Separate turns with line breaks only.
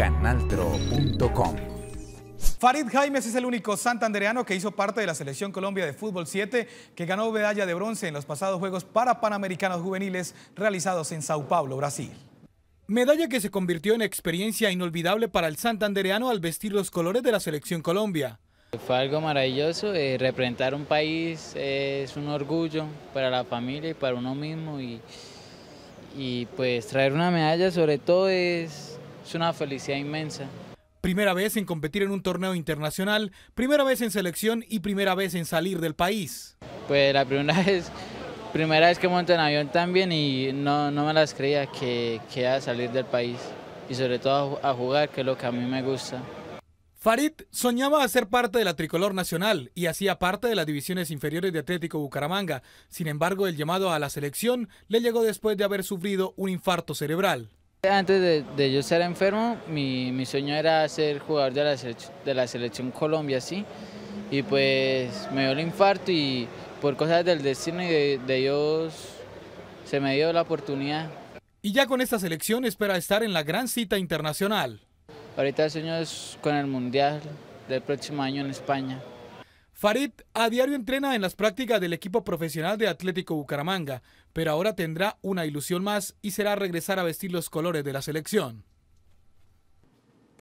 canaltro.com. Farid Jaimes es el único santandereano que hizo parte de la Selección Colombia de Fútbol 7 que ganó medalla de bronce en los pasados Juegos para Panamericanos Juveniles realizados en Sao Paulo, Brasil. Medalla que se convirtió en experiencia inolvidable para el santandereano al vestir los colores de la Selección Colombia.
Fue algo maravilloso, eh, representar un país es un orgullo para la familia y para uno mismo y pues traer una medalla sobre todo es, es una felicidad inmensa.
Primera vez en competir en un torneo internacional, primera vez en selección y primera vez en salir del país.
Pues la primera vez, primera vez que monté en avión también y no, no me las creía que, que a salir del país y sobre todo a, a jugar, que es lo que a mí me gusta.
Farid soñaba hacer parte de la tricolor nacional y hacía parte de las divisiones inferiores de Atlético Bucaramanga. Sin embargo, el llamado a la selección le llegó después de haber sufrido un infarto cerebral.
Antes de, yo ser enfermo, mi, mi, sueño era ser jugador de la, selección, de la selección Colombia, sí. Y pues me dio el infarto y por cosas del destino y de, ellos Dios se me dio la oportunidad.
Y ya con esta selección espera estar en la gran cita internacional. Ahorita el sueño es con el Mundial del próximo año en España. Farid a diario entrena en las prácticas del equipo profesional de Atlético Bucaramanga, pero ahora tendrá una ilusión más y será regresar a vestir los colores de la selección.